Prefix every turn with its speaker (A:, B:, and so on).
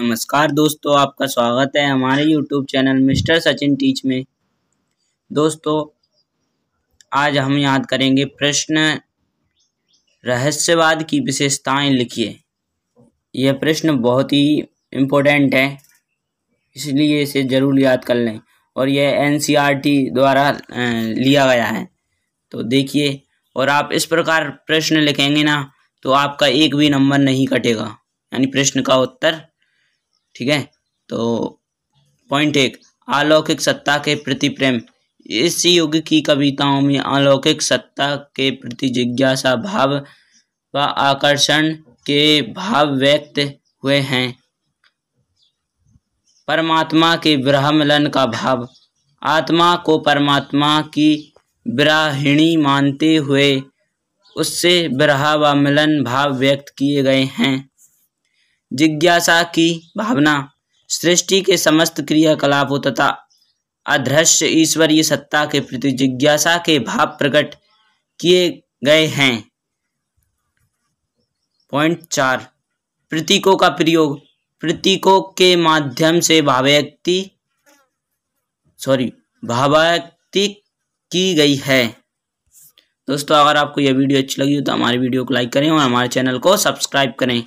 A: नमस्कार दोस्तों आपका स्वागत है हमारे YouTube channel mister Sachin teach में दोस्तों आज हम याद करेंगे प्रश्न रहस्यवाद की विशेषताएं लिखिए यह प्रश्न बहुत ही इम्पोर्टेंट है इसलिए इसे ज़रूर याद कर लें और यह एन e द्वारा लिया गया है तो देखिए और आप इस प्रकार प्रश्न लिखेंगे ना तो आपका एक भी नंबर नहीं कटेगा यानी प्रश्न का उत्तर ठीक है तो पॉइंट एक अलौकिक सत्ता के प्रति प्रेम इस युग की कविताओं में अलौकिक सत्ता के प्रति जिज्ञासा भाव व आकर्षण के भाव व्यक्त हुए हैं परमात्मा के ब्रह्मलन का भाव आत्मा को परमात्मा की ब्राहिणी मानते हुए उससे ब्रह व मिलन भाव व्यक्त किए गए हैं जिज्ञासा की भावना सृष्टि के समस्त क्रियाकलापों तथा अदृश्य ईश्वरीय सत्ता के प्रति जिज्ञासा के भाव प्रकट किए गए हैं पॉइंट चार प्रतीकों का प्रयोग प्रतीकों के माध्यम से भाव्यक्ति सॉरी भाव्यक्ति की गई है दोस्तों अगर आपको यह वीडियो अच्छी लगी हो तो हमारे वीडियो को लाइक करें और हमारे चैनल को सब्सक्राइब करें